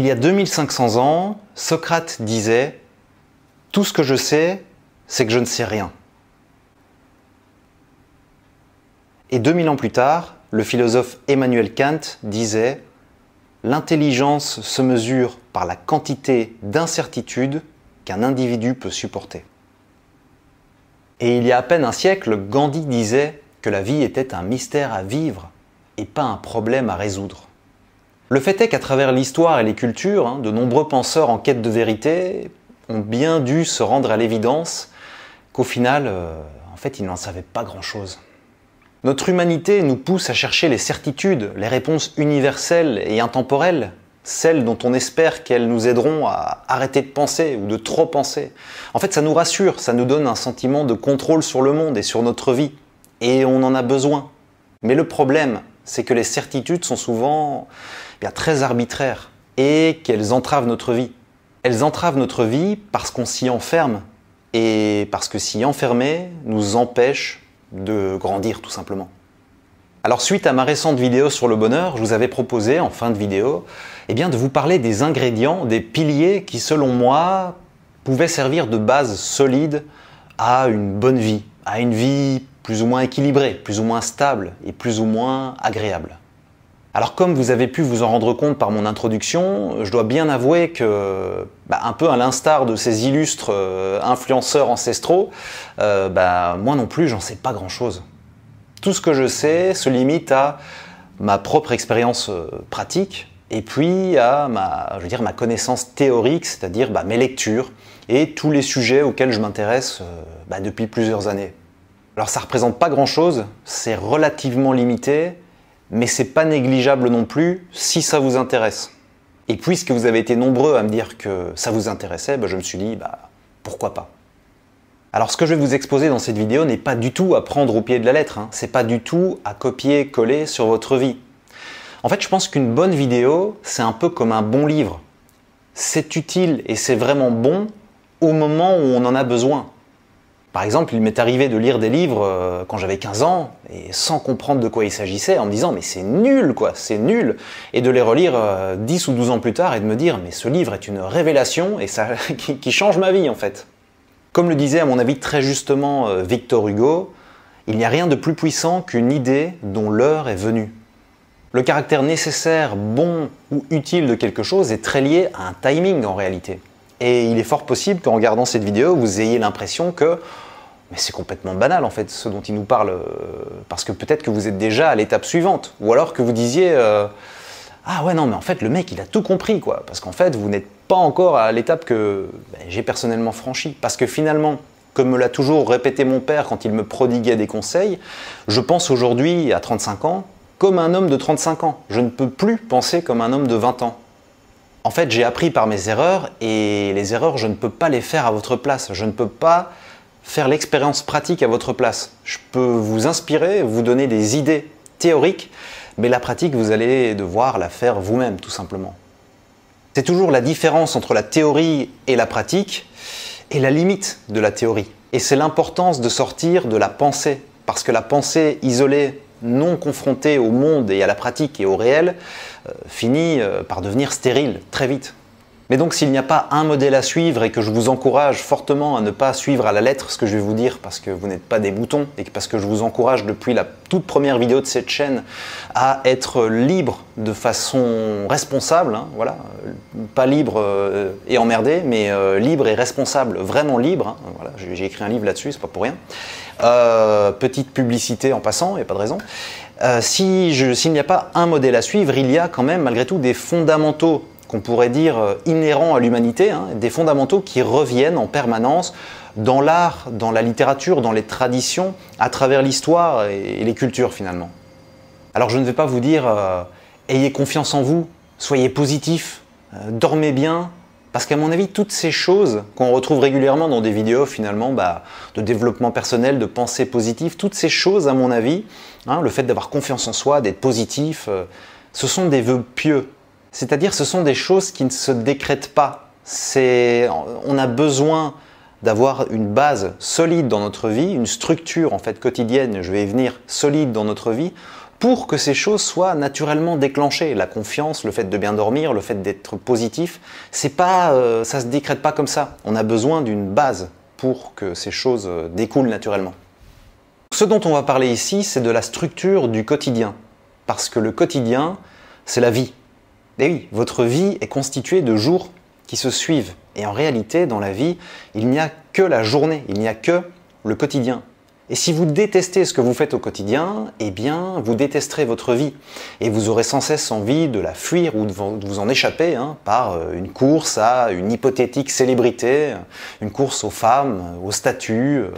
Il y a 2500 ans, Socrate disait ⁇ Tout ce que je sais, c'est que je ne sais rien ⁇ Et 2000 ans plus tard, le philosophe Emmanuel Kant disait ⁇ L'intelligence se mesure par la quantité d'incertitudes qu'un individu peut supporter. Et il y a à peine un siècle, Gandhi disait que la vie était un mystère à vivre et pas un problème à résoudre. Le fait est qu'à travers l'histoire et les cultures, hein, de nombreux penseurs en quête de vérité ont bien dû se rendre à l'évidence qu'au final, euh, en fait, ils n'en savaient pas grand-chose. Notre humanité nous pousse à chercher les certitudes, les réponses universelles et intemporelles, celles dont on espère qu'elles nous aideront à arrêter de penser ou de trop penser. En fait, ça nous rassure, ça nous donne un sentiment de contrôle sur le monde et sur notre vie, et on en a besoin. Mais le problème, c'est que les certitudes sont souvent eh bien, très arbitraires et qu'elles entravent notre vie. Elles entravent notre vie parce qu'on s'y enferme et parce que s'y enfermer nous empêche de grandir tout simplement. Alors suite à ma récente vidéo sur le bonheur, je vous avais proposé en fin de vidéo eh de vous parler des ingrédients, des piliers qui selon moi pouvaient servir de base solide à une bonne vie, à une vie plus ou moins équilibré, plus ou moins stable et plus ou moins agréable. Alors comme vous avez pu vous en rendre compte par mon introduction, je dois bien avouer que, bah, un peu à l'instar de ces illustres euh, influenceurs ancestraux, euh, bah, moi non plus j'en sais pas grand-chose. Tout ce que je sais se limite à ma propre expérience euh, pratique et puis à ma, je veux dire, ma connaissance théorique, c'est-à-dire bah, mes lectures et tous les sujets auxquels je m'intéresse bah, depuis plusieurs années. Alors ça représente pas grand-chose, c'est relativement limité, mais c'est pas négligeable non plus si ça vous intéresse. Et puisque vous avez été nombreux à me dire que ça vous intéressait, ben, je me suis dit bah pourquoi pas. Alors ce que je vais vous exposer dans cette vidéo n'est pas du tout à prendre au pied de la lettre, hein. c'est pas du tout à copier-coller sur votre vie. En fait, je pense qu'une bonne vidéo, c'est un peu comme un bon livre. C'est utile et c'est vraiment bon au moment où on en a besoin. Par exemple, il m'est arrivé de lire des livres euh, quand j'avais 15 ans et sans comprendre de quoi il s'agissait en me disant mais c'est nul quoi, c'est nul et de les relire 10 euh, ou 12 ans plus tard et de me dire mais ce livre est une révélation et ça qui, change ma vie en fait. Comme le disait à mon avis très justement euh, Victor Hugo, il n'y a rien de plus puissant qu'une idée dont l'heure est venue. Le caractère nécessaire, bon ou utile de quelque chose est très lié à un timing en réalité. Et il est fort possible qu'en regardant cette vidéo, vous ayez l'impression que mais c'est complètement banal en fait ce dont il nous parle, euh, parce que peut-être que vous êtes déjà à l'étape suivante, ou alors que vous disiez euh, ah ouais non mais en fait le mec il a tout compris quoi, parce qu'en fait vous n'êtes pas encore à l'étape que ben, j'ai personnellement franchi, parce que finalement comme me l'a toujours répété mon père quand il me prodiguait des conseils, je pense aujourd'hui à 35 ans comme un homme de 35 ans. Je ne peux plus penser comme un homme de 20 ans. En fait, j'ai appris par mes erreurs et les erreurs, je ne peux pas les faire à votre place. Je ne peux pas faire l'expérience pratique à votre place. Je peux vous inspirer, vous donner des idées théoriques, mais la pratique, vous allez devoir la faire vous-même, tout simplement. C'est toujours la différence entre la théorie et la pratique et la limite de la théorie. Et c'est l'importance de sortir de la pensée, parce que la pensée isolée non confronté au monde et à la pratique et au réel, euh, finit euh, par devenir stérile très vite. Mais donc s'il n'y a pas un modèle à suivre et que je vous encourage fortement à ne pas suivre à la lettre ce que je vais vous dire parce que vous n'êtes pas des boutons et parce que je vous encourage depuis la toute première vidéo de cette chaîne à être libre de façon responsable, hein, voilà, euh, pas libre et emmerdé, mais libre et responsable, vraiment libre. Hein, voilà, j'ai écrit un livre là-dessus, c'est pas pour rien. Euh, petite publicité en passant, il n'y a pas de raison. Euh, s'il n'y a pas un modèle à suivre, il y a quand même malgré tout des fondamentaux qu'on pourrait dire euh, inhérents à l'humanité, hein, des fondamentaux qui reviennent en permanence dans l'art, dans la littérature, dans les traditions, à travers l'histoire et, les cultures finalement. Alors je ne vais pas vous dire ayez confiance en vous, soyez positif, dormez bien, parce qu'à mon avis, toutes ces choses qu'on retrouve régulièrement dans des vidéos finalement bah, de développement personnel, de pensée positive, toutes ces choses, à mon avis, hein, le fait d'avoir confiance en soi, d'être positif, euh, ce sont des vœux pieux. C'est-à-dire ce sont des choses qui ne se décrètent pas. On a besoin d'avoir une base solide dans notre vie, une structure en fait quotidienne, je vais y venir, solide dans notre vie, pour que ces choses soient naturellement déclenchées. La confiance, le fait de bien dormir, le fait d'être positif, c'est pas, euh, ça se décrète pas comme ça. On a besoin d'une base pour que ces choses euh, découlent naturellement. Ce dont on va parler ici, c'est de la structure du quotidien. Parce que le quotidien, c'est la vie. Et eh oui, votre vie est constituée de jours qui se suivent. Et en réalité, dans la vie, il n'y a que la journée, il n'y a que le quotidien. Et si vous détestez ce que vous faites au quotidien, eh bien, vous détesterez votre vie. Et vous aurez sans cesse envie de la fuir ou de vous en échapper hein, par euh, une course à une hypothétique célébrité, une course aux femmes, au statut, euh,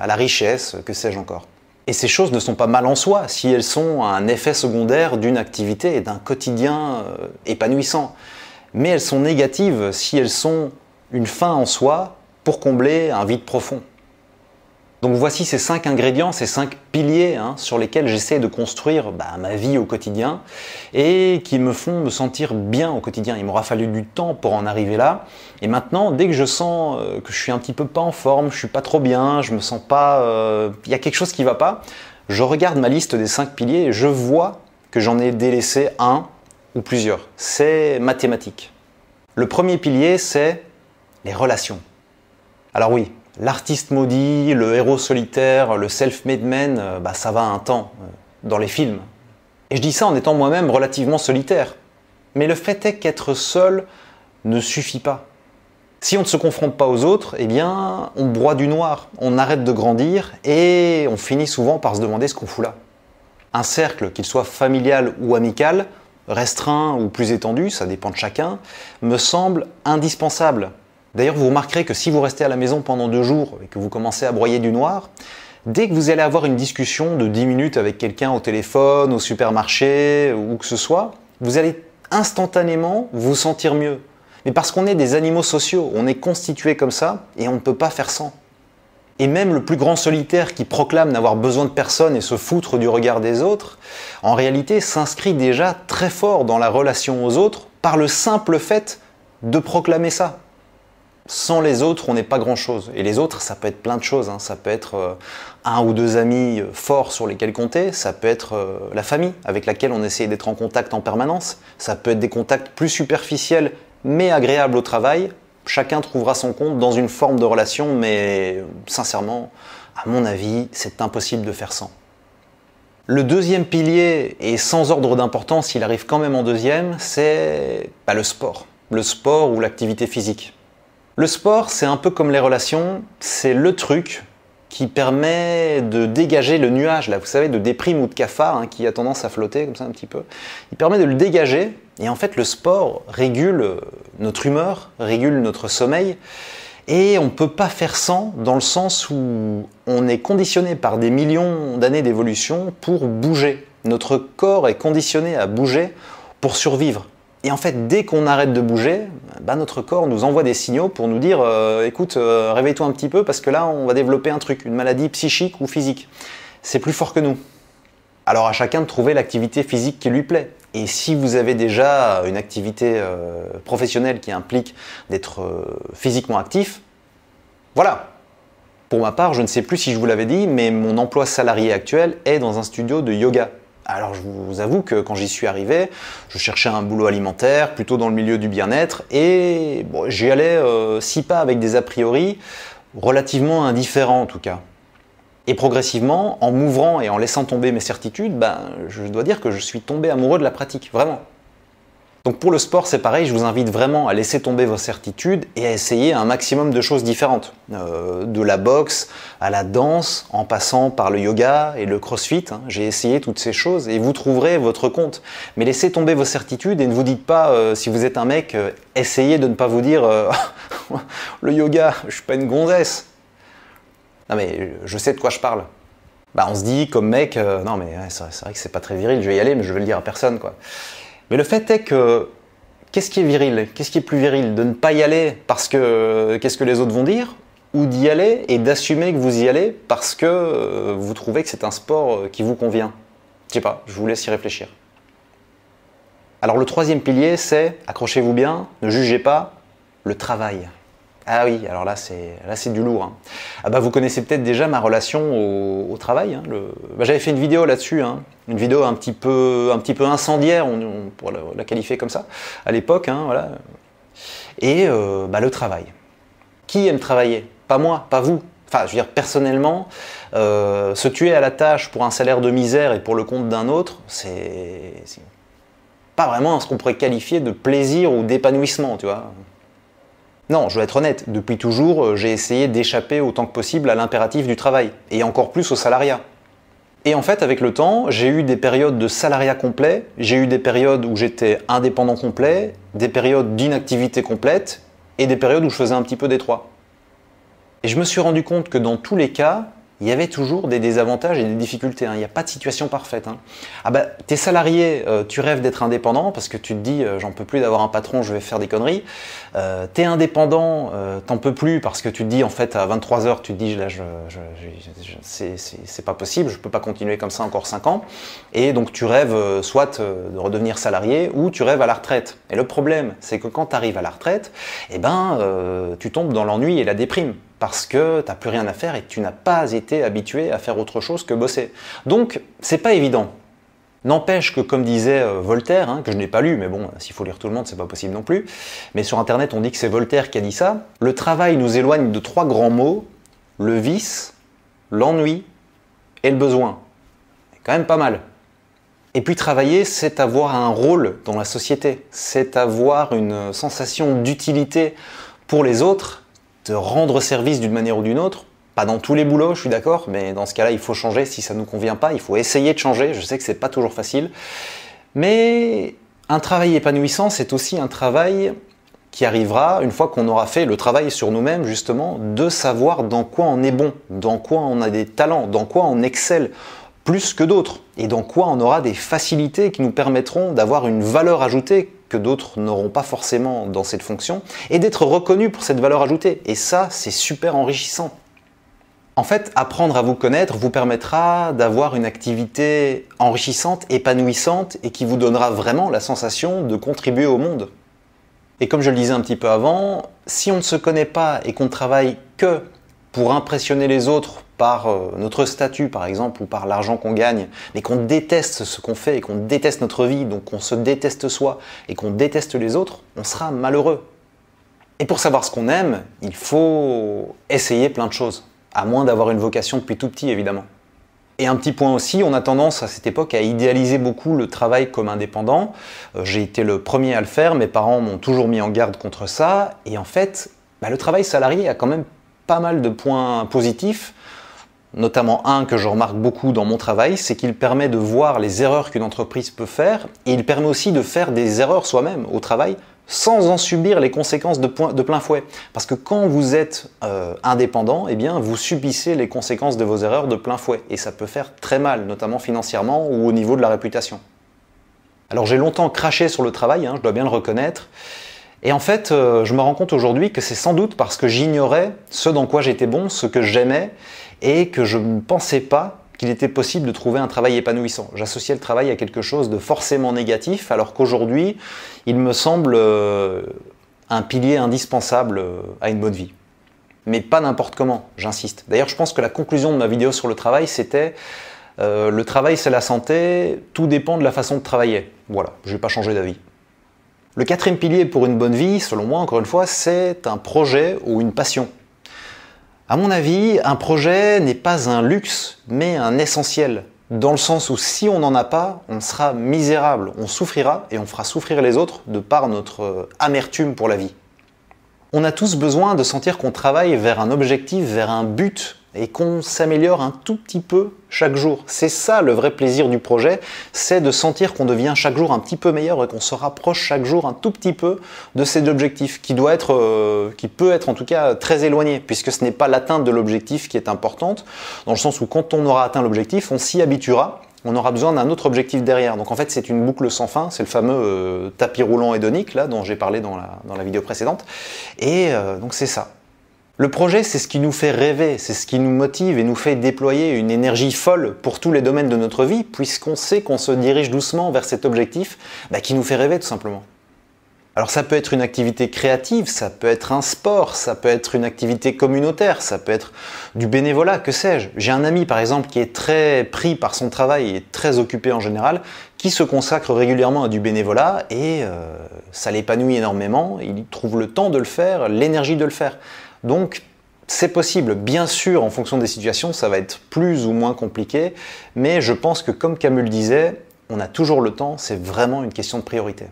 à la richesse, que sais-je encore. Et ces choses ne sont pas mal en soi si elles sont un effet secondaire d'une activité et d'un quotidien euh, épanouissant. Mais elles sont négatives si elles sont une fin en soi pour combler un vide profond. Donc voici ces cinq ingrédients, ces cinq piliers hein, sur lesquels j'essaie de construire bah, ma vie au quotidien et qui me font me sentir bien au quotidien. Il m'aura fallu du temps pour en arriver là. Et maintenant, dès que je sens euh, que je suis un petit peu pas en forme, je suis pas trop bien, je me sens pas, euh, il y a quelque chose qui va pas, je regarde ma liste des cinq piliers et je vois que j'en ai délaissé un ou plusieurs. C'est mathématique. Le premier pilier, c'est les relations. Alors oui, l'artiste maudit, le héros solitaire, le self-made man, euh, bah, ça va un temps, euh, dans les films. Et je dis ça en étant moi-même relativement solitaire. Mais le fait est qu'être seul ne suffit pas. Si on ne se confronte pas aux autres, eh bien, on broie du noir, on arrête de grandir et on finit souvent par se demander ce qu'on fout là. Un cercle, qu'il soit familial ou amical, restreint ou plus étendu, ça dépend de chacun, me semble indispensable D'ailleurs, vous remarquerez que si vous restez à la maison pendant deux jours et que vous commencez à broyer du noir, dès que vous allez avoir une discussion de 10 minutes avec quelqu'un au téléphone, au supermarché, ou que ce soit, vous allez instantanément vous sentir mieux. Mais parce qu'on est des animaux sociaux, on est constitué comme ça et on ne peut pas faire sans. Et même le plus grand solitaire qui proclame n'avoir besoin de personne et se foutre du regard des autres, en réalité s'inscrit déjà très fort dans la relation aux autres par le simple fait de proclamer ça sans les autres, on n'est pas grand-chose. Et les autres, ça peut être plein de choses. Hein. Ça peut être euh, un ou deux amis euh, forts sur lesquels compter. Ça peut être euh, la famille avec laquelle on essaie d'être en contact en permanence. Ça peut être des contacts plus superficiels mais agréables au travail. Chacun trouvera son compte dans une forme de relation, mais sincèrement, à mon avis, c'est impossible de faire sans. Le deuxième pilier, et sans ordre d'importance, il arrive quand même en deuxième, c'est pas bah, le sport. Le sport ou l'activité physique. Le sport, c'est un peu comme les relations, c'est le truc qui permet de dégager le nuage, là, vous savez, de déprime ou de cafard, hein, qui a tendance à flotter comme ça un petit peu. Il permet de le dégager, et en fait, le sport régule notre humeur, régule notre sommeil, et on ne peut pas faire sans, dans le sens où on est conditionné par des millions d'années d'évolution pour bouger. Notre corps est conditionné à bouger pour survivre. Et en fait, dès qu'on arrête de bouger, bah, notre corps nous envoie des signaux pour nous dire euh, écoute, euh, réveille-toi un petit peu parce que là, on va développer un truc, une maladie psychique ou physique. C'est plus fort que nous. Alors à chacun de trouver l'activité physique qui lui plaît. Et si vous avez déjà une activité euh, professionnelle qui implique d'être physiquement actif, voilà. Pour ma part, je ne sais plus si je vous l'avais dit, mais mon emploi salarié actuel est dans un studio de yoga alors je vous avoue que quand j'y suis arrivé, je cherchais un boulot alimentaire, plutôt dans le milieu du bien-être, et j'y allais euh, six pas avec des a priori relativement indifférents en tout cas. Et progressivement, en m'ouvrant et en laissant tomber mes certitudes, ben, je dois dire que je suis tombé amoureux de la pratique, vraiment. Donc pour le sport, c'est pareil, je vous invite vraiment à laisser tomber vos certitudes et à essayer un maximum de choses différentes. Euh, de la boxe à la danse, en passant par le yoga et le crossfit. Hein. J'ai essayé toutes ces choses et vous trouverez votre compte. Mais laissez tomber vos certitudes et ne vous dites pas, euh, si vous êtes un mec, euh, essayez de ne pas vous dire le yoga, je suis pas une gonzesse. Non mais je sais de quoi je parle. Bah, on se dit comme mec, non mais c'est vrai que c'est pas très viril, je vais y aller, mais je vais le dire à personne quoi. Mais le fait est que qu'est-ce qui est viril Qu'est-ce qui est plus viril De ne pas y aller parce que qu'est-ce que les autres vont dire ou d'y aller et d'assumer que vous y allez parce que euh, vous trouvez que c'est un sport euh, qui vous convient Je sais pas, je vous laisse y réfléchir. Alors le troisième pilier, c'est, accrochez-vous bien, ne jugez pas, le travail. Ah oui, alors là c'est là c'est du lourd. Hein. Ah bah vous connaissez peut-être déjà ma relation au, travail. Hein, bah, j'avais fait une vidéo là-dessus, hein. une vidéo un petit peu un petit peu incendiaire, on, pourrait la, qualifier comme ça à l'époque, voilà. Et euh, bah, le travail. Qui aime travailler Pas moi, pas vous. Enfin, je veux dire personnellement, euh, se tuer à la tâche pour un salaire de misère et pour le compte d'un autre, c'est pas vraiment ce qu'on pourrait qualifier de plaisir ou d'épanouissement, tu vois. Non, je vais être honnête, depuis toujours, euh, j'ai essayé d'échapper autant que possible à l'impératif du travail, et encore plus au salariat. Et en fait, avec le temps, j'ai eu des périodes de salariat complet, j'ai eu des périodes où j'étais indépendant complet, des périodes d'inactivité complète, et des périodes où je faisais un petit peu des Et je me suis rendu compte que dans tous les cas, il y avait toujours des désavantages et des difficultés. Hein. Il n'y a pas de situation parfaite. Hein. Ah bah, t'es salarié, euh, tu rêves d'être indépendant parce que tu te dis euh, j'en peux plus d'avoir un patron, je vais faire des conneries. Euh, t'es indépendant, t'en peux plus parce que tu te dis en fait à 23 heures, tu te dis là je, c'est pas possible, je peux pas continuer comme ça encore 5 ans. Et donc tu rêves soit de redevenir salarié ou tu rêves à la retraite. Et le problème, c'est que quand tu arrives à la retraite, eh ben tu tombes dans l'ennui et la déprime parce que tu n'as plus rien à faire et que tu n'as pas été habitué à faire autre chose que bosser. Donc, c'est pas évident. N'empêche que, comme disait euh, Voltaire, hein, que je n'ai pas lu, mais bon, s'il faut lire tout le monde, c'est pas possible non plus. Mais sur Internet, on dit que c'est Voltaire qui a dit ça. Le travail nous éloigne de trois grands mots le vice, l'ennui et le besoin. C'est quand même pas mal. Et puis travailler, c'est avoir un rôle dans la société, c'est avoir une sensation d'utilité pour les autres rendre service d'une manière ou d'une autre. Pas dans tous les boulots, je suis d'accord, mais dans ce cas-là, il faut changer. Si ça nous convient pas, il faut essayer de changer. Je sais que c'est pas toujours facile. Mais un travail épanouissant, c'est aussi un travail qui arrivera une fois qu'on aura fait le travail sur nous-mêmes, justement, de savoir dans quoi on est bon, dans quoi on a des talents, dans quoi on excelle plus que d'autres, et dans quoi on aura des facilités qui nous permettront d'avoir une valeur ajoutée d'autres n'auront pas forcément dans cette fonction, et d'être reconnu pour cette valeur ajoutée. Et ça, c'est super enrichissant. En fait, apprendre à vous connaître vous permettra d'avoir une activité enrichissante, épanouissante et qui vous donnera vraiment la sensation de contribuer au monde. Et comme je le disais un petit peu avant, si on ne se connaît pas et qu'on travaille que pour impressionner les autres, par euh, notre statut par exemple ou par l'argent qu'on gagne, mais qu'on déteste ce qu'on fait et qu'on déteste notre vie, donc qu'on se déteste soi et qu'on déteste les autres, on sera malheureux. Et pour savoir ce qu'on aime, il faut essayer plein de choses, à moins d'avoir une vocation depuis tout petit évidemment. Et un petit point aussi, on a tendance à cette époque à idéaliser beaucoup le travail comme indépendant. Euh, j'ai été le premier à le faire, mes parents m'ont toujours mis en garde contre ça, et en fait, bah, le travail salarié a quand même pas mal de points positifs notamment un que je remarque beaucoup dans mon travail, c'est qu'il permet de voir les erreurs qu'une entreprise peut faire et il permet aussi de faire des erreurs soi-même au travail sans en subir les conséquences de, plein fouet. Parce que quand vous êtes euh, indépendant, eh bien, vous subissez les conséquences de vos erreurs de plein fouet et ça peut faire très mal, notamment financièrement ou au niveau de la réputation. Alors j'ai longtemps craché sur le travail, hein, je dois bien le reconnaître. Et en fait, euh, je me rends compte aujourd'hui que c'est sans doute parce que j'ignorais ce dans quoi j'étais bon, ce que j'aimais, et que je ne pensais pas qu'il était possible de trouver un travail épanouissant. J'associais le travail à quelque chose de forcément négatif, alors qu'aujourd'hui, il me semble euh, un pilier indispensable euh, à une bonne vie. Mais pas n'importe comment, j'insiste. D'ailleurs, je pense que la conclusion de ma vidéo sur le travail, c'était euh, le travail, c'est la santé, tout dépend de la façon de travailler. Voilà, je vais pas changer d'avis. Le quatrième pilier pour une bonne vie, selon moi, encore une fois, c'est un projet ou une passion. À mon avis, un projet n'est pas un luxe, mais un essentiel. Dans le sens où si on n'en a pas, on sera misérable, on souffrira et on fera souffrir les autres de par notre euh, amertume pour la vie. On a tous besoin de sentir qu'on travaille vers un objectif, vers un but et qu'on s'améliore un tout petit peu chaque jour. C'est ça le vrai plaisir du projet, c'est de sentir qu'on devient chaque jour un petit peu meilleur et qu'on se rapproche chaque jour un tout petit peu de cet objectifs qui doit être, euh, qui peut être en tout cas très éloigné puisque ce n'est pas l'atteinte de l'objectif qui est importante dans le sens où quand on aura atteint l'objectif, on s'y habituera on aura besoin d'un autre objectif derrière. Donc en fait, c'est une boucle sans fin, c'est le fameux euh, tapis roulant hédonique là, dont j'ai parlé dans la, vidéo précédente. Et euh, donc c'est ça. Le projet, c'est ce qui nous fait rêver, c'est ce qui nous motive et nous fait déployer une énergie folle pour tous les domaines de notre vie, puisqu'on sait qu'on se dirige doucement vers cet objectif bah, qui nous fait rêver tout simplement. Alors ça peut être une activité créative, ça peut être un sport, ça peut être une activité communautaire, ça peut être du bénévolat, que sais-je. J'ai un ami par exemple qui est très pris par son travail et très occupé en général, qui se consacre régulièrement à du bénévolat et euh, ça l'épanouit énormément, il trouve le temps de le faire, l'énergie de le faire. Donc, c'est possible, bien sûr, en fonction des situations, ça va être plus ou moins compliqué, mais je pense que comme Camus le disait, on a toujours le temps, c'est vraiment une question de priorité.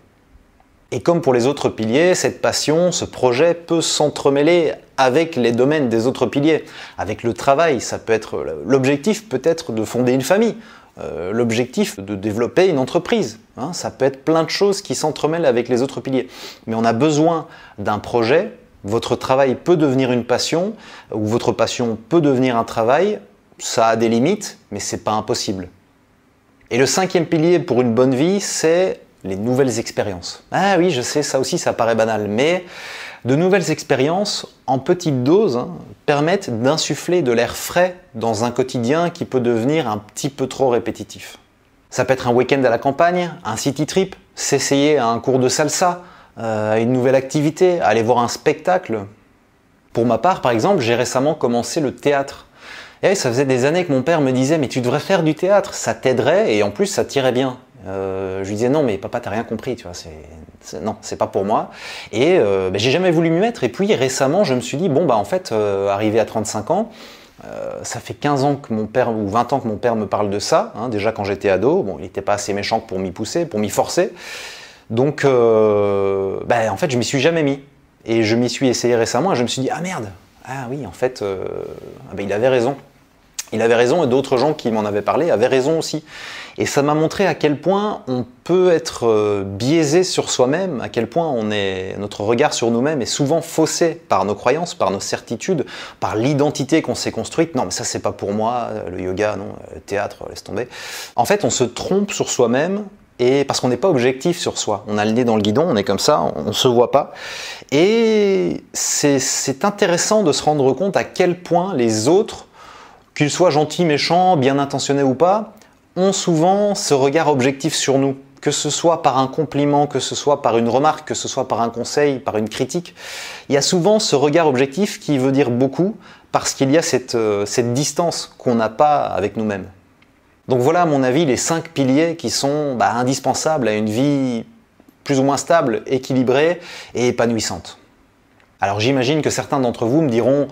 Et comme pour les autres piliers, cette passion, ce projet peut s'entremêler avec les domaines des autres piliers, avec le travail, ça peut être l'objectif peut-être de fonder une famille, euh, l'objectif de développer une entreprise. Hein. ça peut être plein de choses qui s'entremêlent avec les autres piliers. Mais on a besoin d'un projet votre travail peut devenir une passion ou votre passion peut devenir un travail, ça a des limites, mais c'est pas impossible. Et le cinquième pilier pour une bonne vie, c'est les nouvelles expériences. Ah oui, je sais, ça aussi, ça paraît banal, mais de nouvelles expériences, en petite dose, hein, permettent d'insuffler de l'air frais dans un quotidien qui peut devenir un petit peu trop répétitif. Ça peut être un week-end à la campagne, un city trip, s'essayer à un cours de salsa, euh, à une nouvelle activité, aller voir un spectacle. Pour ma part, par exemple, j'ai récemment commencé le théâtre. Et ça faisait des années que mon père me disait mais tu devrais faire du théâtre, ça t'aiderait et en plus ça tirait bien. Euh, je lui disais non mais papa t'as rien compris, tu vois, c'est, non c'est pas pour moi. Et euh, ben, j'ai jamais voulu m'y mettre. Et puis récemment je me suis dit bon bah en fait arrivé à 35 ans, ça fait 15 ans que mon père ou 20 ans que mon père me parle de ça. Hein, déjà quand j'étais ado, bon il n'était pas assez méchant pour m'y pousser, pour m'y forcer. Donc, euh, bah, en fait, je m'y suis jamais mis. Et je m'y suis essayé récemment et je me suis dit, ah merde, ah oui, en fait, euh, ah bah, il avait raison. Il avait raison et d'autres gens qui m'en avaient parlé avaient raison aussi. Et ça m'a montré à quel point on peut être euh, biaisé sur soi-même, à quel point notre regard sur nous-mêmes est souvent faussé par nos croyances, par nos certitudes, par l'identité qu'on s'est construite. Non, mais ça, c'est pas pour moi, le yoga, non, le théâtre, laisse tomber. En fait, on se trompe sur soi-même et parce qu'on n'est pas objectif sur soi. On a le nez dans le guidon, on est comme ça, on ne se voit pas. Et c'est intéressant de se rendre compte à quel point les autres, qu'ils soient gentils, méchants, bien intentionnés ou pas, ont souvent ce regard objectif sur nous. Que ce soit par un compliment, que ce soit par une remarque, que ce soit par un conseil, par une critique, il y a souvent ce regard objectif qui veut dire beaucoup parce qu'il y a cette, euh, cette distance qu'on n'a pas avec nous-mêmes. Donc voilà, à mon avis, les cinq piliers qui sont bah, indispensables à une vie plus ou moins stable, équilibrée et épanouissante. Alors j'imagine que certains d'entre vous me diront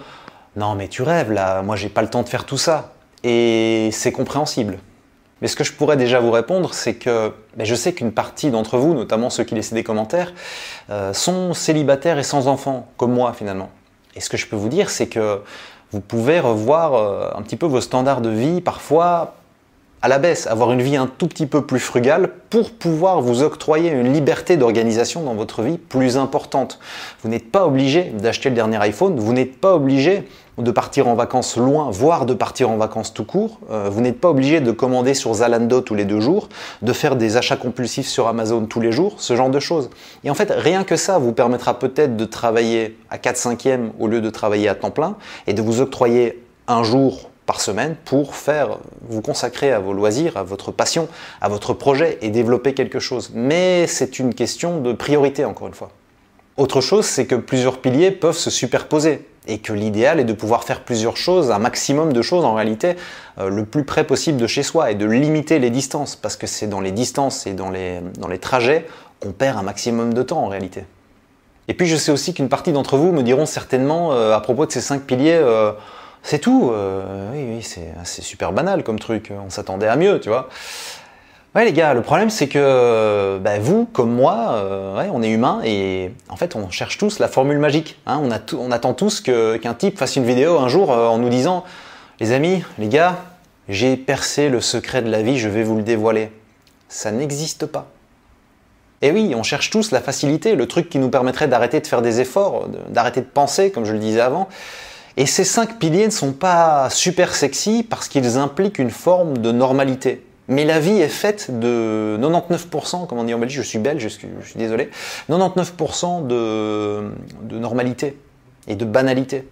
Non, mais tu rêves là, moi j'ai pas le temps de faire tout ça. Et c'est compréhensible. Mais ce que je pourrais déjà vous répondre, c'est que je sais qu'une partie d'entre vous, notamment ceux qui laissaient des commentaires, euh, sont célibataires et sans enfants, comme moi finalement. Et ce que je peux vous dire, c'est que vous pouvez revoir euh, un petit peu vos standards de vie parfois à la baisse, avoir une vie un tout petit peu plus frugale pour pouvoir vous octroyer une liberté d'organisation dans votre vie plus importante. Vous n'êtes pas obligé d'acheter le dernier iPhone, vous n'êtes pas obligé de partir en vacances loin, voire de partir en vacances tout court. Euh, vous n'êtes pas obligé de commander sur Zalando tous les deux jours, de faire des achats compulsifs sur Amazon tous les jours, ce genre de choses. Et en fait, rien que ça vous permettra peut-être de travailler à 4 5 au lieu de travailler à temps plein et de vous octroyer un jour semaine pour faire vous consacrer à vos loisirs, à votre passion, à votre projet et développer quelque chose. Mais c'est une question de priorité encore une fois. Autre chose, c'est que plusieurs piliers peuvent se superposer et que l'idéal est de pouvoir faire plusieurs choses, un maximum de choses en réalité, euh, le plus près possible de chez soi et de limiter les distances, parce que c'est dans les distances et dans les, dans les trajets qu'on perd un maximum de temps en réalité. Et puis je sais aussi qu'une partie d'entre vous me diront certainement euh, à propos de ces cinq piliers, euh, c'est tout. Euh, oui, ah, c'est super banal comme truc. On s'attendait à mieux, tu vois. Ouais, les gars, le problème, c'est que bah, vous, comme moi, euh, on est humain et en fait, on cherche tous la formule magique. Hein. On, attend tous qu'un type fasse une vidéo un jour euh, en nous disant Les amis, les gars, j'ai percé le secret de la vie, je vais vous le dévoiler. Ça n'existe pas. Et oui, on cherche tous la facilité, le truc qui nous permettrait d'arrêter de faire des efforts, d'arrêter de penser, comme je le disais avant. Et ces cinq piliers ne sont pas super sexy parce qu'ils impliquent une forme de normalité. Mais la vie est faite de 99%, comme on dit en Belgique, je suis belge, je suis, désolé, 99% de normalité et de banalité.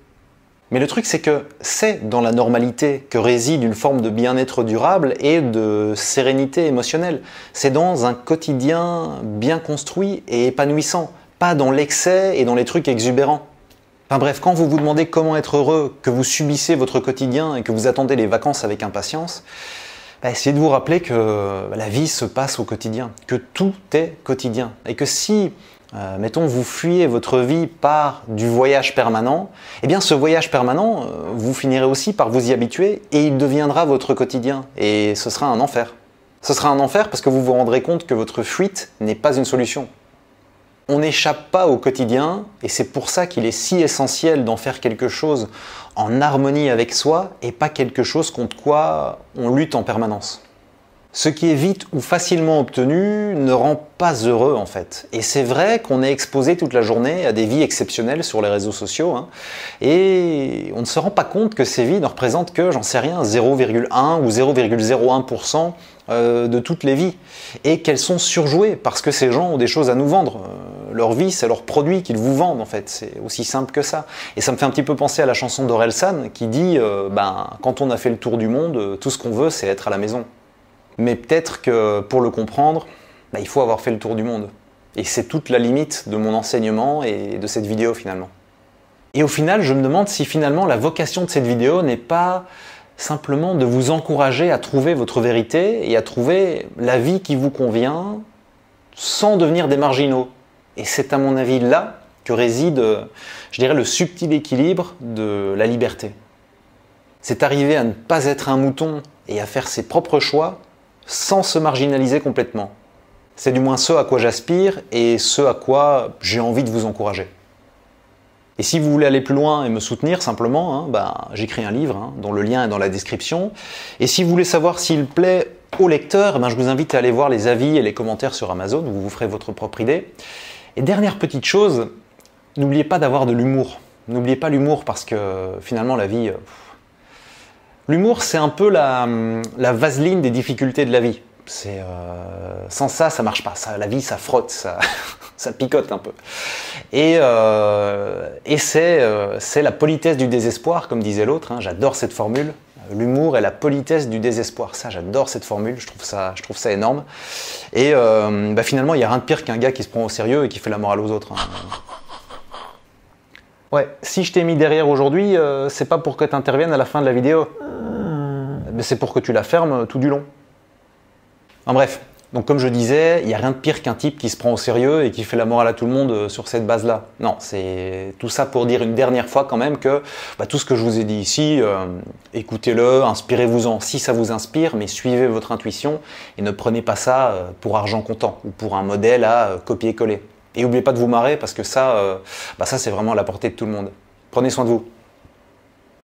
Mais le truc, c'est que c'est dans la normalité que réside une forme de bien-être durable et de sérénité émotionnelle. C'est dans un quotidien bien construit et épanouissant, pas dans l'excès et dans les trucs exubérants. Enfin bref, quand vous vous demandez comment être heureux, que vous subissez votre quotidien et que vous attendez les vacances avec impatience, bah, essayez de vous rappeler que bah, la vie se passe au quotidien, que tout est quotidien. Et que si, euh, mettons, vous fuyez votre vie par du voyage permanent, eh bien ce voyage permanent, euh, vous finirez aussi par vous y habituer et il deviendra votre quotidien. Et ce sera un enfer. Ce sera un enfer parce que vous vous rendrez compte que votre fuite n'est pas une solution on n'échappe pas au quotidien et c'est pour ça qu'il est si essentiel d'en faire quelque chose en harmonie avec soi et pas quelque chose contre quoi on lutte en permanence. Ce qui est vite ou facilement obtenu ne rend pas heureux en fait. Et c'est vrai qu'on est exposé toute la journée à des vies exceptionnelles sur les réseaux sociaux hein. et on ne se rend pas compte que ces vies ne représentent que, j'en sais rien, 0,1 ou 0,01% euh, de toutes les vies et qu'elles sont surjouées parce que ces gens ont des choses à nous vendre. Euh, leur vie, c'est leur produit qu'ils vous vendent en fait. C'est aussi simple que ça. Et ça me fait un petit peu penser à la chanson d'Orelsan qui dit euh, ben, quand on a fait le tour du monde, euh, tout ce qu'on veut, c'est être à la maison. Mais peut-être que pour le comprendre, ben, il faut avoir fait le tour du monde. Et c'est toute la limite de mon enseignement et de cette vidéo finalement. Et au final, je me demande si finalement la vocation de cette vidéo n'est pas simplement de vous encourager à trouver votre vérité et à trouver la vie qui vous convient sans devenir des marginaux. Et c'est à mon avis là que réside, euh, je dirais, le subtil équilibre de la liberté. C'est arriver à ne pas être un mouton et à faire ses propres choix sans se marginaliser complètement. C'est du moins ce à quoi j'aspire et ce à quoi j'ai envie de vous encourager. Et si vous voulez aller plus loin et me soutenir simplement, hein, bah, j'écris un livre hein, dont le lien est dans la description. Et si vous voulez savoir s'il plaît au lecteur, eh ben, je vous invite à aller voir les avis et les commentaires sur Amazon, vous vous ferez votre propre idée. Et dernière petite chose, n'oubliez pas d'avoir de l'humour. N'oubliez pas l'humour parce que finalement la vie... Euh, l'humour, c'est un peu mm, la, vaseline des difficultés de la vie. Euh, sans ça, ça marche pas. la vie, ça frotte, ça, picote un peu. Et, euh, et c'est la politesse du désespoir, comme disait l'autre. Hein. J'adore cette formule. L'humour et la politesse du désespoir. Ça, j'adore cette formule, je trouve ça, je trouve ça énorme. Et euh, bah, finalement, il n'y a rien de pire qu'un gars qui se prend au sérieux et qui fait la morale aux autres. Hein. Ouais, si je t'ai mis derrière aujourd'hui, euh, c'est pas pour que tu interviennes à la fin de la vidéo. Ah. Mais c'est pour que tu la fermes tout du long. En bref, donc comme je disais, il n'y a rien de pire qu'un type qui se prend au sérieux et qui fait la morale à tout le monde euh, sur cette base-là. Non, c'est tout ça pour dire une dernière fois quand même que bah, tout ce que je vous ai dit ici, euh, écoutez-le, inspirez-vous-en si ça vous inspire, mais suivez votre intuition et ne prenez pas ça euh, pour argent comptant ou pour un modèle à copier-coller. Et n'oubliez pas de vous marrer parce que ça, bah, ça c'est vraiment à la portée de tout le monde. Prenez soin de vous.